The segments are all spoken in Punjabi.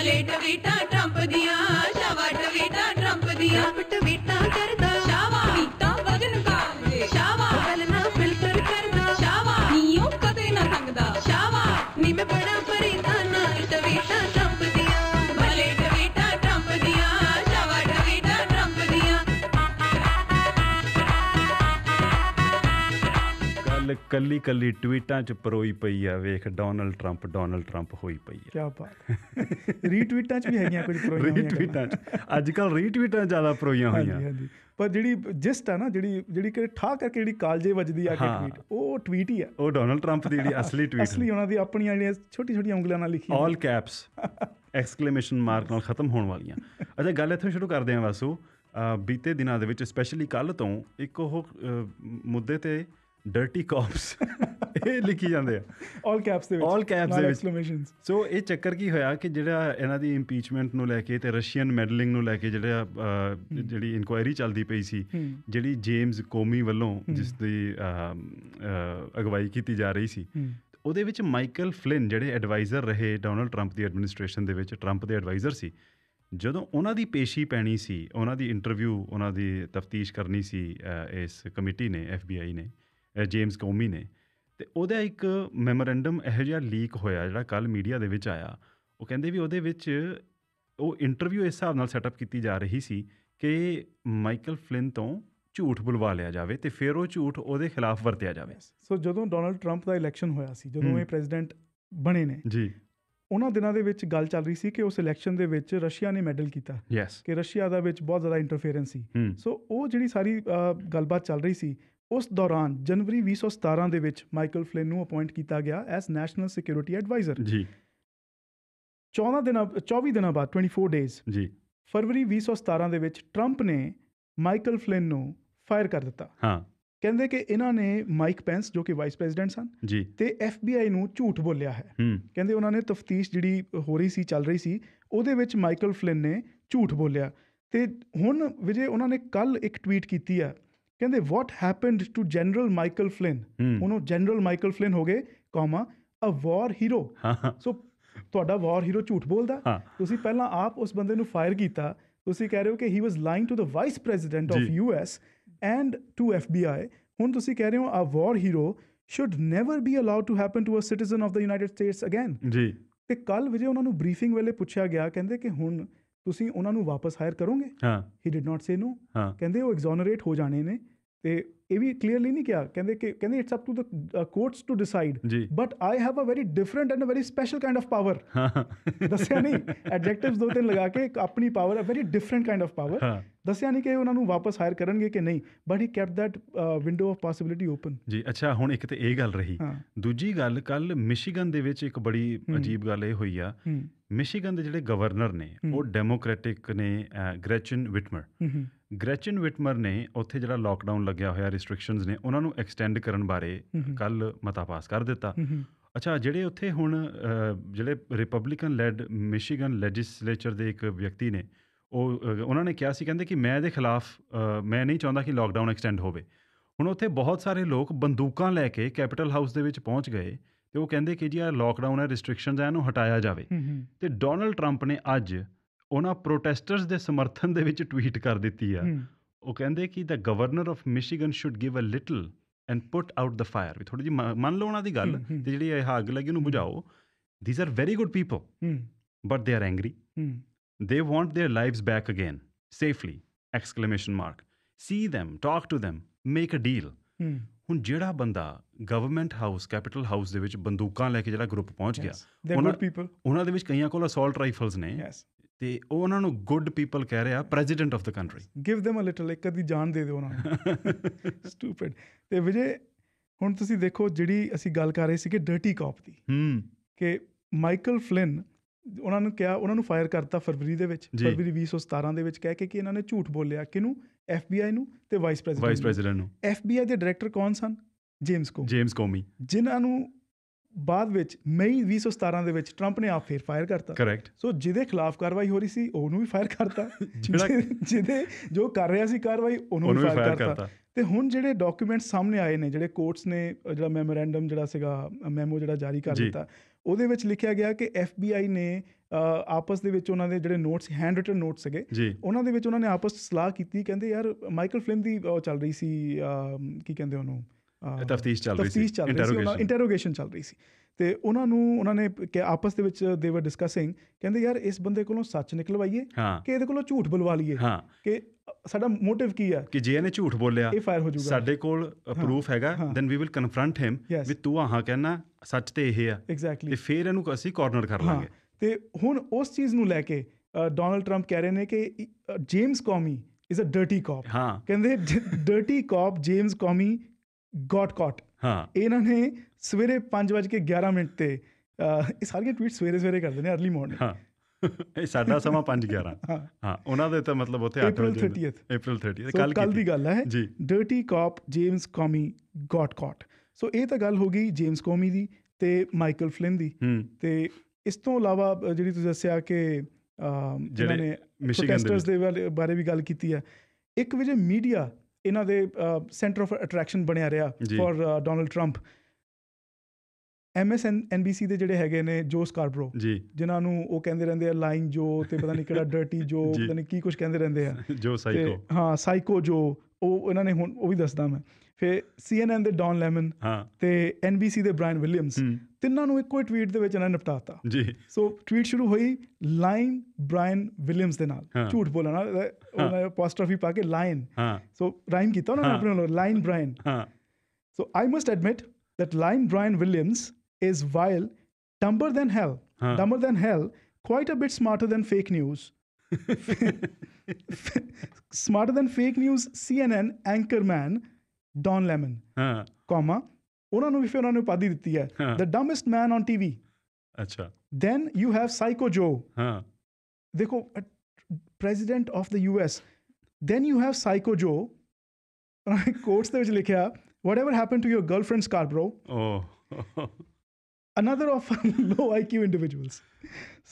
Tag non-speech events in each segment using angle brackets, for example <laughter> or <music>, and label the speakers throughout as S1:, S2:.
S1: ਭਲੇ ਟਵੀਟਾਂ ਟਰੰਪ ਦੀਆਂ ਸ਼ਾਵਾ ਟਵੀਟਾਂ ਟਰੰਪ ਦੀਆਂ
S2: ਗੱਲ ਕੱਲੀ ਕੱਲੀ ਟਵੀਟਾਂ 'ਚ ਪਰੋਈ ਪਈ ਆ ਵੇਖ ਡੋਨਲਡ ਟਰੰਪ ਡੋਨਲਡ ਟਰੰਪ ਹੋਈ ਪਈ
S1: ਆ ਕੀ ਬਾਤ ਰੀਟਵੀਟਾਂ 'ਚ ਵੀ ਹੈਗੀਆਂ ਕੁਝ ਪਰੋਈਆਂ ਰੀਟਵੀਟਾਂ 'ਚ ਅੱਜ ਕੱਲ ਰੀਟਵੀਟਾਂ ਜ਼ਿਆਦਾ ਪਰੋਈਆਂ ਹੋਈਆਂ ਹਾਂਜੀ ਹਾਂਜੀ ਪਰ ਜਿਹੜੀ ਜਿਸਟ ਆ ਨਾ ਜਿਹੜੀ ਜਿਹੜੀ ਕਿ ਠਾ ਕਰਕੇ ਜਿਹੜੀ ਕਾਲਜੇ ਵੱਜਦੀ ਆ ਕੇ ਟਵੀਟ ਉਹ ਟਵੀਟ ਹੀ ਆ
S2: ਉਹ ਡੋਨਲਡ ਟਰੰਪ ਦੀ ਜਿਹੜੀ ਅਸਲੀ ਟਵੀਟ ਅਸਲੀ
S1: ਉਹਨਾਂ ਦੀ ਆਪਣੀਆਂ ਜਿਹੜੀਆਂ ਛੋਟੀ ਛੋਟੀਆਂ ਉਂਗਲਾਂ ਨਾਲ ਲਿਖੀ ਆਲ
S2: ਕੈਪਸ ਐਕਸਕਲੇਮੇਸ਼ਨ ਮਾਰਕ ਨਾਲ ਖਤਮ ਹੋਣ ਵਾਲੀਆਂ ਅੱਛਾ ਗੱਲ ਇੱਥੋਂ ਸ਼ੁਰੂ ਕਰਦੇ ਹਾਂ ਵਾਸੂ ਬੀਤੇ ਦਿਨਾਂ ਦੇ ਵਿੱਚ ਸਪੈਸ਼ਲੀ ਕੱਲ ਤੋਂ ਇੱਕ ਉਹ ਮੁੱਦੇ ਤੇ ਡਰਟੀ ਕਾਪਸ <laughs> ਇਹ ਲਿਖੀ ਜਾਂਦੇ ਆ
S1: 올 ਕੈਪਸ ਦੇ ਵਿੱਚ 올 ਕੈਪਸ ਦੇ ਵਿੱਚ ਐਕਸਕਲੇਮੇਸ਼ਨਸ
S2: ਸੋ ਇਹ ਚੱਕਰ ਕੀ ਹੋਇਆ ਕਿ ਜਿਹੜਾ ਇਹਨਾਂ ਦੀ ਇੰਪੀਚਮੈਂਟ ਨੂੰ ਲੈ ਕੇ ਤੇ ਰਸ਼ੀਅਨ ਮੈਡਲਿੰਗ ਨੂੰ ਲੈ ਕੇ ਜਿਹੜਾ ਜਿਹੜੀ ਇਨਕੁਆਇਰੀ ਚੱਲਦੀ ਪਈ ਸੀ ਜਿਹੜੀ ਜੇਮਸ ਕੋਮੀ ਵੱਲੋਂ ਜਿਸ ਦੀ ਅਗਵਾਈ ਕੀਤੀ ਜਾ ਰਹੀ ਸੀ ਉਹਦੇ ਵਿੱਚ ਮਾਈਕਲ ਫਲਿਨ ਜਿਹੜੇ ਐਡਵਾਈਜ਼ਰ ਰਹੇ ਡੋਨਲਡ ਟਰੰਪ ਦੀ ਐਡਮਿਨਿਸਟ੍ਰੇਸ਼ਨ ਦੇ ਵਿੱਚ ਟਰੰਪ ਦੇ ਐਡਵਾਈਜ਼ਰ ਸੀ ਜਦੋਂ ਉਹਨਾਂ ਦੀ ਪੇਸ਼ੀ ਪੈਣੀ ਸੀ ਉਹਨਾਂ ਦੀ ਇੰਟਰਵਿਊ ਉਹਨਾਂ ਦੀ ਤਫਤੀਸ਼ ਕਰਨੀ ਸੀ ਇਸ ਕਮੇਟੀ ਨੇ ਐਫਬੀਆਈ ਨੇ ਜੇਮਸ ਗੋਮੀ ਨੇ ਤੇ ਉਹਦਾ ਇੱਕ ਮੈਮੋਰੈਂਡਮ ਇਹੋ ਜਿਹਾ ਲੀਕ ਹੋਇਆ ਜਿਹੜਾ ਕੱਲ ਮੀਡੀਆ ਦੇ ਵਿੱਚ ਆਇਆ ਉਹ ਕਹਿੰਦੇ ਵੀ ਉਹਦੇ ਵਿੱਚ ਉਹ ਇੰਟਰਵਿਊ ਇਸ ਹਿਸਾਬ ਨਾਲ ਸੈਟਅਪ ਕੀਤੀ ਜਾ ਰਹੀ ਸੀ ਕਿ ਮਾਈਕਲ ਫਲਿਨ ਤੋਂ ਝੂਠ ਬੁਲਵਾ ਲਿਆ ਜਾਵੇ ਤੇ ਫਿਰ ਉਹ ਝੂਠ ਉਹਦੇ ਖਿਲਾਫ ਵਰਤਿਆ ਜਾਵੇ
S1: ਸੋ ਜਦੋਂ ਡੋਨਲਡ 트ੰਪ ਦਾ ਇਲੈਕਸ਼ਨ ਹੋਇਆ ਸੀ ਜਦੋਂ ਇਹ ਪ੍ਰੈਜ਼ੀਡੈਂਟ ਬਣੇ ਨੇ ਜੀ ਉਹਨਾਂ ਦਿਨਾਂ ਦੇ ਵਿੱਚ ਗੱਲ ਚੱਲ ਰਹੀ ਸੀ ਕਿ ਉਸ ਇਲੈਕਸ਼ਨ ਦੇ ਵਿੱਚ ਰਸ਼ੀਆ ਨੇ ਮੈਡਲ ਕੀਤਾ ਕਿ ਰਸ਼ੀਆ ਦਾ ਵਿੱਚ ਬਹੁਤ ਜ਼ਿਆਦਾ ਇੰਟਰਫੇਰੈਂਸ ਸੀ ਸੋ ਉਹ ਜਿਹੜੀ ਸਾਰੀ ਗੱਲਬਾਤ ਚੱਲ ਰਹੀ ਸੀ ਉਸ ਦੌਰਾਨ ਜਨਵਰੀ 2017 ਦੇ ਵਿੱਚ ਮਾਈਕਲ ਫਲਿਨ ਨੂੰ ਅਪਾਇੰਟ ਕੀਤਾ ਗਿਆ ਐਸ ਨੈਸ਼ਨਲ ਸਿਕਿਉਰਿਟੀ ਐਡਵਾਈਜ਼ਰ ਜੀ 14 ਦਿਨਾਂ 24 ਦਿਨਾਂ ਬਾਅਦ 24 ਡੇਜ਼ ਜੀ ਫਰਵਰੀ 2017 ਦੇ ਵਿੱਚ ਟਰੰਪ ਨੇ ਮਾਈਕਲ ਫਲਿਨ ਨੂੰ ਫਾਇਰ ਕਰ ਦਿੱਤਾ ਹਾਂ ਕਹਿੰਦੇ ਕਿ ਇਹਨਾਂ ਨੇ ਮਾਈਕ ਪੈਂਸ ਜੋ ਕਿ ਵਾਈਸ ਪ੍ਰੈਜ਼ੀਡੈਂਟ ਸਨ ਜੀ ਤੇ ਐਫਬੀਆਈ ਨੂੰ ਝੂਠ ਬੋਲਿਆ ਹੈ ਕਹਿੰਦੇ ਉਹਨਾਂ ਨੇ ਤਫਤੀਸ਼ ਜਿਹੜੀ ਹੋ ਰਹੀ ਸੀ ਚੱਲ ਰਹੀ ਸੀ ਉਹਦੇ ਵਿੱਚ ਮਾਈਕਲ ਫਲਿਨ ਨੇ ਝੂਠ ਬੋਲਿਆ ਤੇ ਹੁਣ ਵਿਜੇ ਉਹਨਾਂ ਨੇ ਕੱਲ ਇੱਕ ਟਵੀਟ ਕੀਤੀ ਆ ਕਹਿੰਦੇ what happened to general Michael Flynn ਉਹਨੂੰ ਜਨਰਲ ਮਾਈਕਲ ਫਲਿਨ ਹੋ ਗਏ ਕਾਮਾ ਅ ਵਾਰ ਹੀਰੋ ਸੋ ਤੁਹਾਡਾ ਵਾਰ ਹੀਰੋ ਝੂਠ ਬੋਲਦਾ ਤੁਸੀਂ ਪਹਿਲਾਂ ਆਪ ਉਸ ਬੰਦੇ ਨੂੰ ਫਾਇਰ ਕੀਤਾ ਤੁਸੀਂ ਕਹਿ ਰਹੇ ਹੋ ਕਿ he was lying to the vice president of U S and to F B I ਹੁਣ ਤੁਸੀਂ ਕਹਿ ਰਹੇ ਹੋ ਆ war hero should never be allowed to happen to a citizen of the United States again ਜੀ ਤੇ ਕੱਲ ਵਿਜੇ ਉਹਨਾਂ ਨੂੰ ਬਰੀਫਿੰਗ ਵੇਲੇ ਪੁੱਛਿਆ ਗਿਆ ਕਹਿੰਦੇ ਕਿ ਹੁਣ ਤੁਸੀਂ ਉਹਨਾਂ ਨੂੰ ਵਾਪਸ ਹਾਇਰ ਕਰੋਗੇ ਹਾਂ ਹੀ ਡਿਡ ਨਾਟ ਸੇ ਨੋ ਕਹਿੰਦੇ ਉਹ ਐਗਜ਼ੋਨਰੇਟ ਹੋ ਜਾਣੇ ਨੇ ਤੇ ਇਹ ਵੀ ਕਲੀਅਰਲੀ ਨਹੀਂ ਕਿਹਾ ਕਹਿੰਦੇ ਕਿ ਕਹਿੰਦੇ it's up to the courts to decide but I have a very different and a very special kind of power ਦੱਸਿਆ ਨਹੀਂ ਐਡਜੈਕਟਿਵਸ ਦੋ ਤਿੰਨ ਲਗਾ ਕੇ ਆਪਣੀ power a very different kind of power ਦੱਸਿਆ ਨਹੀਂ ਕਿ ਉਹਨਾਂ ਨੂੰ ਵਾਪਸ ਹਾਇਰ ਕਰਨਗੇ ਕਿ ਨਹੀਂ but he kept that window of possibility open
S2: ਜੀ ਅੱਛਾ ਹੁਣ ਇੱਕ ਤੇ ਇਹ ਗੱਲ ਰਹੀ ਦੂਜੀ ਗੱਲ ਕੱਲ ਮਿਸ਼ੀਗਨ ਦੇ ਵਿੱਚ ਇੱਕ ਬੜੀ ਅਜੀਬ ਗੱਲ ਇਹ ਹੋਈ ਆ ਮਿਸ਼ੀਗਨ ਦੇ ਜਿਹੜੇ ਗਵਰਨਰ ਨੇ ਉਹ ਡੈਮੋਕ੍ਰੈਟਿਕ ਨੇ ਗ੍ਰੈਚਨ ਵਿਟਮਰ ਗ੍ਰੈਚਨ ਵਿਟਮਰ ਨੇ ਉੱਥੇ ਜਿਹੜਾ ਲਾਕਡਾਊਨ ਲੱਗਿਆ ਹੋਇਆ ਰੈਸਟ੍ਰਿਕਸ਼ਨਸ ਨੇ ਉਹਨਾਂ ਨੂੰ ਐਕਸਟੈਂਡ ਕਰਨ ਬਾਰੇ ਕੱਲ ਮਤਾ ਪਾਸ ਕਰ ਦਿੱਤਾ ਅੱਛਾ ਜਿਹੜੇ ਉੱਥੇ ਹੁਣ ਜਿਹੜੇ ਰਿਪਬਲਿਕਨ ਲੈਡ ਮਿਸ਼ੀਗਨ ਲੈਜਿਸਲੇਚਰ ਦੇ ਇੱਕ ਵਿਅਕਤੀ ਨੇ ਉਹ ਉਹਨਾਂ ਨੇ ਕਿਹਾ ਸੀ ਕਹਿੰਦੇ ਕਿ ਮੈਂ ਇਹਦੇ ਖਿਲਾਫ ਮੈਂ ਨਹੀਂ ਚਾਹੁੰਦਾ ਕਿ ਲਾਕਡਾਊਨ ਐਕਸਟੈਂਡ ਹੋਵੇ ਹੁਣ ਉੱਥੇ ਬਹੁਤ ਸਾਰੇ ਲੋਕ ਬੰਦੂਕਾਂ ਲੈ ਕੇ ਕੈਪੀਟਲ ਹਾਊਸ ਦੇ ਵਿੱਚ ਪਹੁੰਚ ਗਏ ਤੇ ਉਹ ਕਹਿੰਦੇ ਕਿ ਜੀ ਆ ਲਾਕਡਾਊਨ ਹੈ ਰੈਸਟ੍ਰਿਕਸ਼ਨਸ ਹੈ ਇਹਨੂੰ ਹਟਾਇਆ ਜਾਵੇ ਤੇ ਡੋਨਲਡ ਟਰੰਪ ਨੇ ਅੱਜ ਉਹਨਾਂ ਪ੍ਰੋਟੈਸਟਰਸ ਦੇ ਸਮਰਥਨ ਦੇ ਵਿੱਚ ਟਵੀਟ ਕਰ ਦਿੱਤੀ ਆ ਉਹ ਕਹਿੰਦੇ ਕਿ the governor of Michigan should give a little and put out the fire ਵੀ ਥੋੜੀ ਜੀ ਮੰਨ ਲਓ ਉਹਨਾਂ ਦੀ ਗੱਲ ਤੇ ਜਿਹੜੀ ਇਹ ਅੱਗ ਲੱਗੀ ਉਹਨੂੰ ਬੁਝਾਓ these are very good people but they are angry they want their lives back again safely exclamation mark see them talk to them make a deal ਹੁਣ ਜਿਹੜਾ ਬੰਦਾ ਗਵਰਨਮੈਂਟ ਹਾਊਸ ਕੈਪੀਟਲ ਹਾਊਸ ਦੇ ਵਿੱਚ ਬੰਦੂਕਾਂ ਲੈ ਕੇ ਜਿਹੜਾ ਗਰੁੱਪ ਪਹੁੰਚ ਗਿਆ ਉਹਨਾਂ ਦੇ ਵਿੱਚ ਕਈਆਂ ਕੋਲ ਅਸੌਲਟ ਰਾਈਫਲਸ ਨੇ ਤੇ ਉਹ ਉਹਨਾਂ ਨੂੰ ਗੁੱਡ ਪੀਪਲ ਕਹਿ ਰਿਹਾ president of the country
S1: give them a little ਇੱਕ ਅੱਧੀ ਜਾਨ ਦੇ ਦਿਓ ਉਹਨਾਂ ਨੂੰ ਸਟੂਪਿਡ <laughs> ਤੇ ਵਿਜੇ ਹੁਣ ਤੁਸੀਂ ਦੇਖੋ ਜਿਹੜੀ ਅਸੀਂ ਗੱਲ ਕਰ ਰਹੇ ਸੀ ਕਿ ਡਰਟੀ ਕਾਪ ਦੀ ਹੂੰ ਕਿ ਮਾਈਕਲ ਫਲਿਨ ਉਹਨਾਂ ਨੂੰ ਕਿਹਾ ਉਹਨਾਂ ਨੂੰ ਫਾਇਰ ਕਰਤਾ ਫਰਵਰੀ ਦੇ ਵਿੱਚ ਫਰਵਰੀ 2017 ਦੇ ਵਿੱਚ ਕਹਿ ਕੇ ਕਿ ਇਹਨਾਂ ਨੇ ਝੂਠ ਬੋਲਿਆ ਕਿਨੂੰ ਐਫਬੀਆਈ ਨੂੰ ਤੇ ਵਾਈਸ ਪ੍ਰੈਜ਼ੀਡੈਂਟ ਵਾਈਸ ਪ੍ਰੈਜ਼ੀਡੈਂਟ ਨੂੰ ਐਫਬੀਆਈ ਦੇ ਡਾਇਰੈਕਟਰ ਕੌਣ ਸਨ ਜੇਮਸ
S2: ਕੋਮੀ ਜੇਮਸ ਕੋਮੀ
S1: ਜਿਨ੍ਹਾਂ ਨੂੰ ਬਾਅਦ ਵਿੱਚ ਮਈ 2017 ਦੇ ਵਿੱਚ 트ੰਪ ਨੇ ਆਪ ਫੇਰ ਫਾਇਰ ਕਰਤਾ ਕਰੈਕਟ ਸੋ ਜਿਹਦੇ ਖਿਲਾਫ ਕਾਰਵਾਈ ਹੋ ਰਹੀ ਸੀ ਉਹਨੂੰ ਵੀ ਫਾਇਰ ਕਰਤਾ <laughs> ਜਿਹੜਾ ਜਿਹਦੇ ਜੋ ਕਰ ਰਿਹਾ ਸੀ ਕਾਰਵਾਈ ਉਹਨੂੰ ਵੀ ਫਾਇਰ ਕਰਤਾ ਤੇ ਹੁਣ ਜਿਹੜੇ ਡਾਕੂਮੈਂਟ ਸਾਹਮਣੇ ਆਏ ਨੇ ਜਿਹੜੇ ਕੋਰਟਸ ਨੇ ਜਿਹੜਾ ਮੈਮੋਰੈਂਡਮ ਜਿਹੜਾ ਸੀਗਾ ਮੈਮੋ ਜਿਹੜਾ ਜਾਰੀ ਕਰ ਦਿੱਤਾ ਉਹਦੇ ਵਿੱਚ ਲਿਖਿਆ ਗਿਆ ਕਿ ਐਫਬੀਆਈ ਨੇ ਆਪਸ ਦੇ ਵਿੱਚ ਉਹਨਾਂ ਦੇ ਜਿਹੜੇ ਨੋਟਸ ਹੈਂਡ ਰਿਟਨ ਨੋਟਸ ਹੈਗੇ ਉਹਨਾਂ ਦੇ ਵਿੱਚ ਉਹਨਾਂ ਨੇ ਆਪਸ ਸਲਾਹ ਕੀਤੀ ਕਹਿੰਦੇ ਯਾਰ ਮਾਈਕਲ ਫਲਿਨ ਦੀ ਚੱਲ ਰਹੀ ਸੀ ਕੀ ਕਹਿੰਦੇ ਉਹਨੂੰ ਤਫਤੀਸ਼ ਚੱਲ ਰਹੀ ਸੀ ਤਫਤੀਸ਼ ਚੱਲ ਰਹੀ ਸੀ ਇੰਟਰੋਗੇਸ਼ਨ ਚੱਲ ਰਹੀ ਸੀ ਤੇ ਉਹਨਾਂ ਨੂੰ ਉਹਨਾਂ ਨੇ ਕਿ ਆਪਸ ਦੇ ਵਿੱਚ ਦੇ ਵਰ ਡਿਸਕਸਿੰਗ ਕਹਿੰਦੇ ਯਾਰ ਇਸ ਬੰਦੇ ਕੋਲੋਂ ਸੱਚ ਨਿਕਲਵਾਈਏ ਕਿ ਇਹਦੇ ਕੋਲੋਂ ਝੂਠ ਬੁਲਵਾ ਲਈਏ ਕਿ ਸਾਡਾ ਮੋਟਿਵ ਕੀ ਹੈ
S2: ਕਿ ਜੇ ਇਹਨੇ ਝੂਠ ਬੋਲਿਆ ਇਹ ਫਾਇਰ ਹੋ ਜਾਊਗਾ ਸਾਡੇ ਕੋਲ ਪ੍ਰੂਫ ਹੈਗਾ then we will confront him ਵੀ ਤੂੰ ਆਹਾਂ ਕਹਿਣਾ ਸੱਚ ਤੇ ਇਹ ਆ ਤੇ ਫਿਰ ਇਹਨੂੰ ਅਸੀਂ ਕਾਰਨਰ ਕਰ ਲਾਂਗੇ
S1: ਤੇ ਹੁਣ ਉਸ ਚੀਜ਼ ਨੂੰ ਲੈ ਕੇ ਡੋਨਲਡ ਟਰੰਪ ਕਹਿ ਰਹੇ ਨੇ ਕਿ ਜੇਮਸ ਕੌਮੀ ਇਜ਼ ਅ ਡਰਟੀ ਕਾਪ ਕਹਿੰਦੇ ਡਰਟੀ ਕਾਪ ਜੇਮਸ ਕੌਮੀ ਗਾਟ ਕਾਟ ਹਾਂ ਇਹਨਾਂ ਨੇ ਸਵੇਰੇ 5:11 ਮਿੰਟ ਤੇ ਇਹ ਸਾਰੀਆਂ ਟਵੀਟ ਸਵੇਰੇ ਸਵੇਰੇ ਕਰਦੇ ਨੇ अर्ਲੀ ਮਾਰਨਿੰਗ
S2: ਹਾਂ ਇਹ ਸਾਡਾ ਸਮਾਂ 5:11 ਹਾਂ ਹਾਂ ਉਹਨਾਂ ਦੇ ਤਾਂ ਮਤਲਬ ਉੱਥੇ 8 ਵਜੇ April 30th ਕੱਲ ਕੱਲ ਦੀ
S1: ਗੱਲ ਹੈ ਜੀ ਡਰਟੀ ਕਾਪ ਜੇਮਸ ਕੌਮੀ ਗਾਟ ਕਾਟ ਸੋ ਇਹ ਤਾਂ ਗੱਲ ਹੋ ਗਈ ਜੇਮਸ ਕੌਮੀ ਦੀ ਤੇ ਮਾਈਕਲ ਫਲਿਨ ਦੀ ਤੇ ਇਸ ਤੋਂ ਇਲਾਵਾ ਜਿਹੜੀ ਤੁਸੀਂ ਦੱਸਿਆ ਕਿ ਜਿਹੜੇ ਮਿਸ਼ੀਗਨ ਦੇ ਬਾਰੇ ਵੀ ਗੱਲ ਕੀਤੀ ਹੈ ਇੱਕ ਵਜੇ ਮੀਡੀਆ ਇਹਨਾਂ ਦੇ ਸੈਂਟਰ ਆਫ ਅਟਰੈਕਸ਼ਨ ਬਣਿਆ ਰਿਹਾ for Donald Trump MSNBC ਦੇ ਜਿਹੜੇ ਹੈਗੇ ਨੇ ਜੋ ਸਕਾਰਬਰੋ
S2: ਜਿਨ੍ਹਾਂ
S1: ਨੂੰ ਉਹ ਕਹਿੰਦੇ ਰਹਿੰਦੇ ਆ ਲਾਈਨ ਜੋ ਤੇ ਪਤਾ ਨਹੀਂ ਕਿਹੜਾ ਡਰਟੀ <laughs> ਜੋ ਪਤਾ ਨਹੀਂ ਕੀ ਕੁਝ ਕਹਿੰਦੇ ਰਹਿੰਦੇ ਆ
S2: ਜੋ <laughs> ਸਾਈਕੋ
S1: ਹਾਂ ਸਾਈਕੋ ਜੋ ਉਹ ਉਹਨਾਂ ਨੇ ਹੁਣ ਉਹ ਵੀ ਦੱਸਦਾ ਮੈਂ ਫਿਰ CNN ਦੇ ਡੌਨ ਲੈਮਨ ਤੇ NBC ਦੇ ਬ੍ਰਾਇਨ ਵਿਲੀਅਮਸ ਤਿੰਨਾਂ ਨੂੰ ਇੱਕੋ ਟਵੀਟ ਦੇ ਵਿੱਚ ਇਹਨਾਂ ਨੇ ਨਿਪਟਾਤਾ ਜੀ ਸੋ ਟਵੀਟ ਸ਼ੁਰੂ ਹੋਈ ਲਾਈਨ ਬ੍ਰਾਇਨ ਵਿਲੀਅਮਸ ਦੇ ਨਾਲ ਝੂਠ ਬੋਲਣਾ ਉਹਨਾਂ ਨੇ ਅਪੋਸਟ੍ਰੋਫੀ ਪਾ ਕੇ ਲਾਈਨ ਸੋ ਰਾਈਮ ਕੀਤਾ ਉਹਨਾਂ ਨੇ ਆਪਣੇ ਨਾਲ lyin' Brian so I must admit that lyin' Brian Williams is while dumber than hell dumber than hell quite a bit smarter than fake news smarter than fake news CNN anchorman Don Lemon ਹਾਂ comma ਉਹਨਾਂ ਨੂੰ ਵੀ ਫਿਰ ਉਹਨਾਂ ਨੇ ਉਪਾਧੀ ਦਿੱਤੀ ਹੈ the dumbest man on TV ਅੱਛਾ then you have psycho Joe ਹਾਂ ਦੇਖੋ president of the US then you have psycho Joe quotes ਦੇ ਵਿੱਚ ਲਿਖਿਆ whatever happened to your girlfriend scarborough
S2: oh
S1: another of low IQ individuals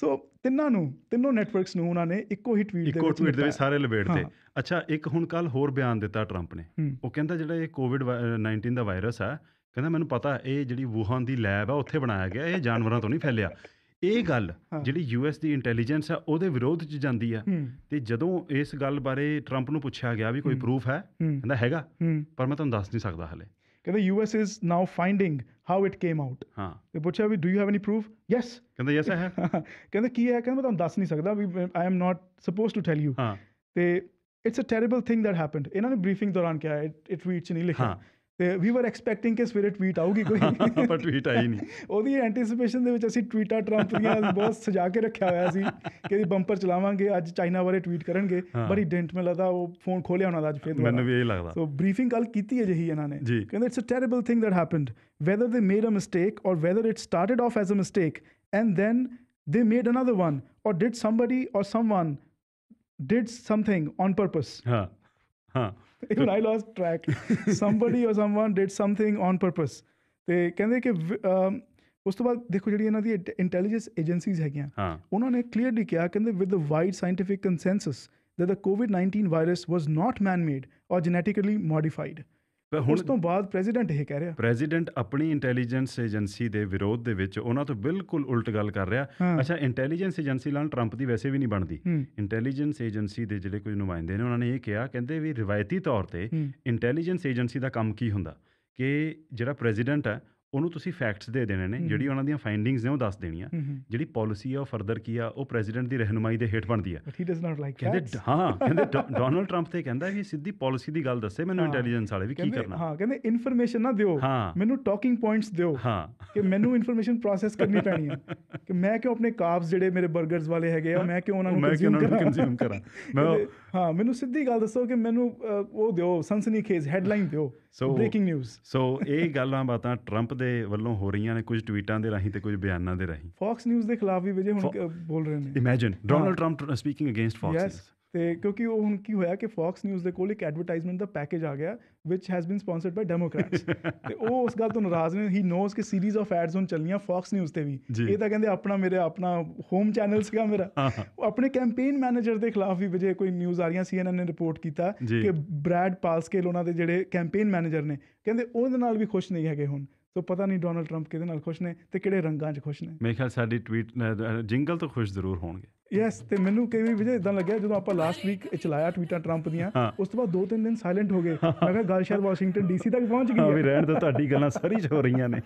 S1: so ਤਿੰਨਾਂ ਨੂੰ ਤਿੰਨੋਂ ਨੈਟਵਰਕਸ ਨੂੰ ਉਹਨਾਂ ਨੇ ਇੱਕੋ ਹੀ ਟਵੀਟ ਦੇ ਵਿੱਚ ਇੱਕੋ ਟਵੀਟ ਦੇ ਵਿੱਚ ਸਾਰੇ ਲਪੇਟਦੇ
S2: ਅੱਛਾ ਇੱਕ ਹੁਣ ਕੱਲ ਹੋਰ ਬਿਆਨ ਦਿੱਤਾ ਟਰੰਪ ਨੇ ਉਹ ਕਹਿੰਦਾ ਜਿਹੜਾ ਇਹ ਕੋਵਿਡ 19 ਦਾ ਵਾਇਰਸ ਆ ਕਹਿੰਦਾ ਮੈਨੂੰ ਪਤਾ ਇਹ ਜਿਹੜੀ ਵੂਹਾਨ ਦੀ ਲੈਬ ਆ ਉੱਥੇ ਬਣਾਇਆ ਗਿਆ ਇਹ ਜਾਨਵਰਾਂ ਤੋਂ ਨਹੀਂ ਫੈਲਿਆ ਇਹ ਗੱਲ ਜਿਹੜੀ ਯੂਐਸ ਦੀ ਇੰਟੈਲੀਜੈਂਸ ਆ ਉਹਦੇ ਵਿਰੋਧ ਚ ਜਾਂਦੀ ਆ ਤੇ ਜਦੋਂ ਇਸ ਗੱਲ ਬਾਰੇ ਟਰੰਪ ਨੂੰ ਪੁੱਛਿਆ ਗਿਆ ਵੀ ਕੋਈ ਪ੍ਰੂਫ ਹੈ ਕਹਿੰਦਾ ਹੈਗਾ ਪਰ ਮੈਂ ਤੁਹਾਨੂੰ ਦੱਸ ਨਹੀਂ ਸਕਦਾ ਹਲੇ
S1: ਕਹਿੰਦਾ US is now finding how it came out ਹਾਂ ਤੇ ਪੁੱਛਿਆ ਵੀ do you have any proof yes ਕਹਿੰਦਾ ਯੈਸ ਹੈ <laughs> ਕਹਿੰਦਾ ਕੀ ਹੈ ਕਹਿੰਦਾ ਮੈਂ ਤੁਹਾਨੂੰ ਦੱਸ ਨਹੀਂ ਸਕਦਾ ਵੀ I am not supposed to tell you ਹਾਂ ਤੇ it's a terrible thing that happened ਇਹਨਾਂ ਨੇ ਬਰੀਫਿੰਗ ਦੌਰਾਨ ਕਿਹਾ ਇਟ ਰੀਚ ਨਹੀਂ ਲਿਖਿਆ ਤੇ ਵੀ ਵਰ ਐਕਸਪੈਕਟਿੰਗ ਕਿ ਸਵੇਰੇ ਟਵੀਟ ਆਊਗੀ ਕੋਈ <laughs> ਪਰ ਟਵੀਟ ਆਈ ਨਹੀਂ ਉਹਦੀ ਐਂਟੀਸਪੇਸ਼ਨ ਦੇ ਵਿੱਚ ਅਸੀਂ ਟਵੀਟਾ ਟਰੰਪ ਦੀਆਂ ਬਹੁਤ ਸਜਾ ਕੇ ਰੱਖਿਆ ਹੋਇਆ ਸੀ ਕਿ ਇਹ ਬੰਪਰ ਚਲਾਵਾਂਗੇ ਅੱਜ ਚਾਈਨਾ ਬਾਰੇ ਟਵੀਟ ਕਰਨਗੇ ਪਰ ਹੀ ਡਿਡਨਟ ਮੈਨੂੰ ਲੱਗਦਾ ਉਹ ਫੋਨ ਖੋਲਿਆ ਉਹਨਾਂ ਦਾ ਅੱਜ ਫੇਰ ਮੈਨੂੰ ਵੀ ਇਹ ਲੱਗਦਾ ਸੋ ਬਰੀਫਿੰਗ ਕੱਲ ਕੀਤੀ ਹੈ ਜਹੀ ਇਹਨਾਂ ਨੇ ਕਹਿੰਦੇ it's a terrible thing that happened whether they made a mistake or whether it started off as a mistake and then they made another one or did somebody or someone did something on purpose ਹਾਂ ਹਾਂ <laughs> even I lost track. Somebody or someone did something on purpose. They ਕਹਿੰਦੇ ਕਿ ਉਸ ਤੋਂ ਬਾਅਦ ਦੇਖੋ ਜਿਹੜੀ ਇਹਨਾਂ ਦੀ ਇੰਟੈਲੀਜੈਂਸ ਏਜੰਸੀਜ਼ ਹੈਗੀਆਂ ਉਹਨਾਂ ਨੇ ਕਲੀਅਰਲੀ ਕਿਹਾ ਕਹਿੰਦੇ with the wide scientific consensus that the COVID 19 virus was not man made or genetically modified. ਪਰ ਹੁਣ ਉਸ ਤੋਂ ਬਾਅਦ ਪ੍ਰੈਜ਼ੀਡੈਂਟ ਇਹ ਕਹਿ ਰਿਹਾ
S2: ਪ੍ਰੈਜ਼ੀਡੈਂਟ ਆਪਣੀ ਇੰਟੈਲੀਜੈਂਸ ਏਜੰਸੀ ਦੇ ਵਿਰੋਧ ਦੇ ਵਿੱਚ ਉਹਨਾਂ ਤੋਂ ਬਿਲਕੁਲ ਉਲਟ ਗੱਲ ਕਰ ਰਿਹਾ ਅੱਛਾ ਇੰਟੈਲੀਜੈਂਸ ਏਜੰਸੀ ਨਾਲ ਟਰੰਪ ਦੀ ਵੈਸੇ ਵੀ ਨਹੀਂ ਬਣਦੀ ਇੰਟੈਲੀਜੈਂਸ ਏਜੰਸੀ ਦੇ ਜਿਹੜੇ ਕੁਝ ਨੁਮਾਇੰਦੇ ਨੇ ਉਹਨਾਂ ਨੇ ਇਹ ਕਿਹਾ ਕਹਿੰਦੇ ਵੀ ਰਿਵਾਇਤੀ ਤੌਰ ਤੇ ਇੰਟੈਲੀਜੈਂਸ ਏਜੰਸੀ ਦਾ ਕੰਮ ਕੀ ਹੁੰਦਾ ਕਿ ਜਿਹੜਾ ਪ੍ਰੈਜ਼ੀਡੈਂਟ ਹੈ ਉਹਨੂੰ ਤੁਸੀਂ ਫੈਕਟਸ ਦੇ ਦੇਣੇ ਨੇ ਜਿਹੜੀ ਉਹਨਾਂ ਦੀਆਂ ਫਾਈਂਡਿੰਗਸ ਨੇ ਉਹ ਦੱਸ ਦੇਣੀਆਂ ਜਿਹੜੀ ਪਾਲਿਸੀ ਆ ਉਹ ਫਰਦਰ ਕੀ ਆ ਉਹ ਪ੍ਰੈਜ਼ੀਡੈਂਟ ਦੀ ਰਹਿਨਮਾਈ ਦੇ ਹੇਠ ਬਣਦੀ ਆ
S1: ਹੀ ਡਸ ਨਾਟ ਲਾਈਕ ਕਹਿੰਦੇ ਹਾਂ ਕਹਿੰਦੇ
S2: ਡੋਨਲਡ ਟਰੰਪ <laughs> ਤੇ ਕਹਿੰਦਾ ਵੀ ਸਿੱਧੀ ਪਾਲਿਸੀ ਦੀ ਗੱਲ ਦੱਸੇ ਮੈਨੂੰ ਇੰਟੈਲੀਜੈਂਸ ਵਾਲੇ ਵੀ ਕੀ ਕਰਨਾ
S1: ਹਾਂ ਕਹਿੰਦੇ ਇਨਫੋਰਮੇਸ਼ਨ ਨਾ ਦਿਓ ਮੈਨੂੰ ਟਾਕਿੰਗ ਪੁਆਇੰਟਸ ਦਿਓ ਕਿ ਮੈਨੂੰ ਇਨਫੋਰਮੇਸ਼ਨ ਪ੍ਰੋਸੈਸ ਕਰਨੀ ਪੈਣੀ ਹੈ ਕਿ ਮੈਂ ਕਿਉਂ ਆਪਣੇ ਕਾਰਬਸ ਜਿਹੜੇ ਮੇਰੇ 버ਗਰਸ ਵਾਲੇ ਹੈਗੇ ਆ ਮੈਂ ਕਿਉਂ ਉਹਨਾਂ ਨੂੰ ਕੰਜ਼ਿਊਮ ਕਰਾਂ ਮੈਂ ਹਾਂ ਮੈਨੂੰ ਸਿੱਧੀ ਗੱਲ ਦੱਸੋ ਕਿ ਮੈਨੂੰ ਉਹ ਦਿਓ ਸਨਸਨੀਖੇਜ਼ ਹੈਡਲਾਈਨ ਦਿਓ ਸੋ ਬ੍ਰੇਕਿੰਗ ਨਿਊਜ਼
S2: ਸੋ ਇਹ ਗੱਲਾਂ ਬਾਤਾਂ 트럼ਪ ਦੇ ਵੱਲੋਂ ਹੋ ਰਹੀਆਂ ਨੇ ਕੁਝ ਟਵੀਟਾਂ ਦੇ ਰਾਹੀਂ ਤੇ ਕੁਝ ਬਿਆਨਾਂ ਦੇ ਰਾਹੀਂ
S1: ਫੌਕਸ ਨਿਊਜ਼ ਦੇ ਖਿਲਾਫ ਵੀ ਵਜੇ ਹੁਣ ਬੋਲ ਰਹੇ ਨੇ ਇਮੇਜਿਨ ਡੋਨਲਡ
S2: 트럼ਪ ਸਪੀਕਿੰਗ ਅਗੇਂਸਟ ਫੌਕਸ
S1: ਤੇ ਕਿਉਂਕਿ ਉਹ ਹੁਣ ਕੀ ਹੋਇਆ ਕਿ ਫੌਕਸ ਨਿਊਜ਼ ਦੇ ਕੋਲ ਇੱਕ ਐਡਵਰਟਾਈਜ਼ਮੈਂਟ ਦਾ ਪੈਕੇਜ ਆ ਗਿਆ which has been sponsored by Democrats ਤੇ ਉਹ ਉਸ ਗੱਲ ਤੋਂ ਨਾਰਾਜ਼ ਨੇ ਹੀ ਨੋਸ ਕਿ ਸੀਰੀਜ਼ ਆਫ ਐਡਸ ਹੁਣ ਚੱਲੀਆਂ ਫੌਕਸ ਨਿਊਜ਼ ਤੇ ਵੀ ਇਹ ਤਾਂ ਕਹਿੰਦੇ ਆਪਣਾ ਮੇਰੇ ਆਪਣਾ ਹੋਮ ਚੈਨਲ ਸੀਗਾ ਮੇਰਾ ਉਹ ਆਪਣੇ ਕੈਂਪੇਨ ਮੈਨੇਜਰ ਦੇ ਖਿਲਾਫ ਵੀ ਵਜੇ ਕੋਈ ਨਿਊਜ਼ ਆ ਰਹੀਆਂ ਸੀਐਨਐਨ ਨੇ ਰਿਪੋਰਟ ਕੀਤਾ ਕਿ ਬ੍ਰੈਡ ਪਾਸਕੇਲ ਉਹਨਾਂ ਦੇ ਜਿਹੜੇ ਕੈਂਪੇਨ ਮੈਨੇਜਰ ਨੇ ਕਹਿੰਦੇ ਉਹਦੇ ਨਾਲ ਵੀ ਖੁਸ਼ ਨਹੀਂ ਹੈਗੇ ਹੁਣ ਸੋ ਪਤਾ ਨਹੀਂ ਡੋਨਲਡ ਟਰੰਪ ਕਿਹਦੇ ਨਾਲ ਖੁਸ਼ ਨੇ ਤੇ ਕਿਹੜੇ ਰੰਗਾਂ 'ਚ ਖੁਸ਼ ਨੇ
S2: ਮੇਰੇ ਖਿਆਲ ਸਾਡੀ ਟਵੀਟ ਜਿੰਗਲ ਤੋਂ ਖੁਸ਼ ਜ਼ਰੂਰ ਹੋਣਗੇ
S1: ਯੈਸ ਤੇ ਮੈਨੂੰ ਕਈ ਵੀ ਵਿਜੇ ਇਦਾਂ ਲੱਗਿਆ ਜਦੋਂ ਆਪਾਂ ਲਾਸਟ ਵੀਕ ਚਲਾਇਆ ਟਵੀਟਾਂ ਟਰੰਪ ਦੀਆਂ ਉਸ ਤੋਂ ਬਾਅਦ ਦੋ ਤਿੰਨ ਦਿਨ ਸਾਇਲੈਂਟ ਹੋ ਗਏ ਮੈਂ ਕਿਹਾ ਗੱਲ ਸ਼ਾਇਦ ਵਾਸ਼ਿੰਗਟਨ ਡੀਸੀ ਤੱਕ ਪਹੁੰਚ ਗਈ ਹੈ ਹਾਂ ਵੀ ਰਹਿਣ ਤੋਂ ਤੁਹਾਡੀ ਗੱਲਾਂ ਸਾਰੀ ਚ ਹੋ
S2: ਰਹੀਆਂ ਨੇ